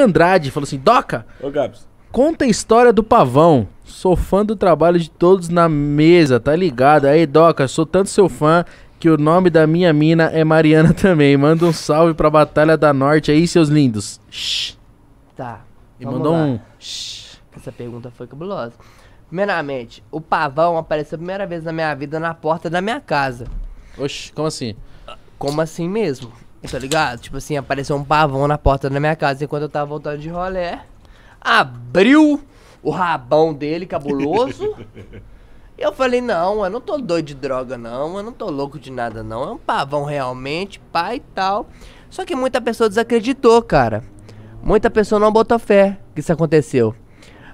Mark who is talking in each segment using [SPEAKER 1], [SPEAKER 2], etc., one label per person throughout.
[SPEAKER 1] Andrade falou assim: Doca, Ô, Gabs. conta a história do pavão. Sou fã do trabalho de todos na mesa, tá ligado? Aí, Doca, sou tanto seu fã que o nome da minha mina é Mariana também. Manda um salve pra Batalha da Norte aí, seus lindos. Shhh. Tá. E mandou lá. um. Shhh. Essa pergunta foi cabulosa. Primeiramente, o pavão apareceu a primeira vez na minha vida na porta da minha casa. Oxi, como assim? Como assim mesmo? tá ligado? Tipo assim, apareceu um pavão na porta da minha casa enquanto eu tava voltando de rolé. Abriu o rabão dele, cabuloso. e eu falei, não, eu não tô doido de droga, não, eu não tô louco de nada, não. É um pavão realmente, pai e tal. Só que muita pessoa desacreditou, cara. Muita pessoa não botou fé que isso aconteceu.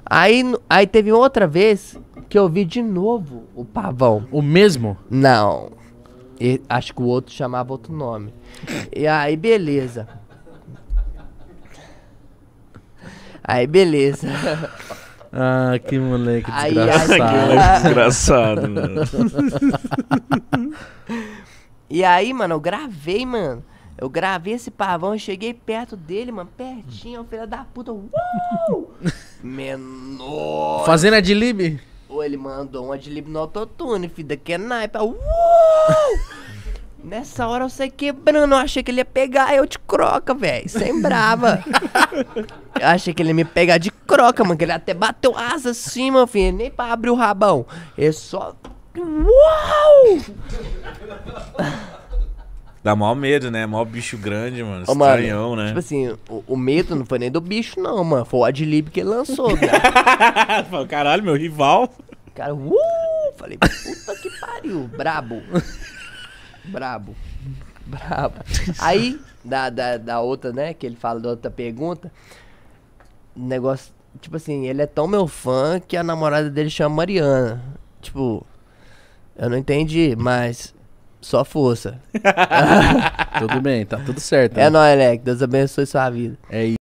[SPEAKER 1] Aí, aí teve outra vez que eu vi de novo o pavão. O mesmo? Não. E, acho que o outro chamava outro nome. E aí, beleza. Aí, beleza. Ah, que moleque aí, desgraçado. Aí, que moleque desgraçado, mano. E aí, mano, eu gravei, mano. Eu gravei esse pavão, cheguei perto dele, mano, pertinho, o filho da puta. Uou! Menor! Fazendo adlib? Ou ele mandou um adlib no autotune, filho, daqui é naipa. Uou! Essa hora eu saí quebrando, eu achei que ele ia pegar, eu de croca, velho. Sem brava. eu achei que ele ia me pegar de croca, mano. Que ele até bateu asa assim, meu filho. Nem pra abrir o rabão. é só. Uau! Dá maior medo, né? Maior bicho grande, mano. Ô, Estranhão, mano, né? Tipo assim, o, o, medo não foi nem do bicho, não, mano. Foi o adlib que ele lançou, cara. Né? Caralho, meu rival. Cara, uh! Falei, puta que pariu, brabo. Brabo. Brabo. Aí, da, da, da outra, né? Que ele fala da outra pergunta. Negócio. Tipo assim, ele é tão meu fã que a namorada dele chama Mariana. Tipo, eu não entendi, mas só força. tudo bem, tá tudo certo. É né? É nóis, Alec. Deus abençoe sua vida. É isso.